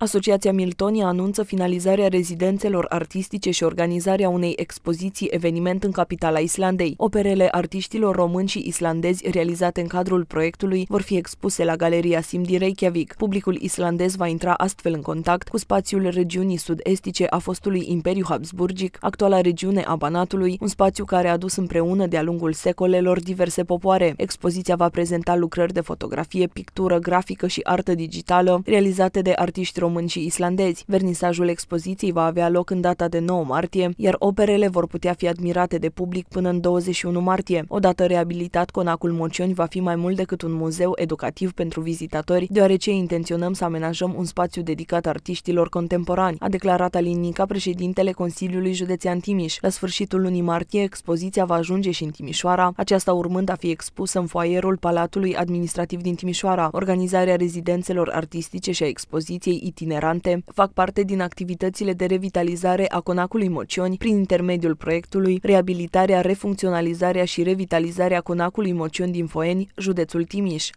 Asociația Miltonia anunță finalizarea rezidențelor artistice și organizarea unei expoziții eveniment în capitala Islandei. Operele artiștilor români și islandezi realizate în cadrul proiectului vor fi expuse la Galeria Sim din Reykjavik. Publicul islandez va intra astfel în contact cu spațiul regiunii sud-estice a fostului Imperiu Habsburgic, actuala regiune a Banatului, un spațiu care a adus împreună de-a lungul secolelor diverse popoare. Expoziția va prezenta lucrări de fotografie, pictură, grafică și artă digitală realizate de artiști români români și islandezi. Vernisajul expoziției va avea loc în data de 9 martie, iar operele vor putea fi admirate de public până în 21 martie. Odată reabilitat, Conacul Mocioni va fi mai mult decât un muzeu educativ pentru vizitatori, deoarece intenționăm să amenajăm un spațiu dedicat artiștilor contemporani, a declarat Alinica, președintele Consiliului Județean Timiș. La sfârșitul lunii martie, expoziția va ajunge și în Timișoara, aceasta urmând a fi expusă în foaierul Palatului Administrativ din Timișoara. Organizarea rezidențelor artistice și a expoziției IT itinerante fac parte din activitățile de revitalizare a conacului Mocioni prin intermediul proiectului Reabilitarea, refuncționalizarea și revitalizarea conacului Mocioni din Foeni, județul Timiș.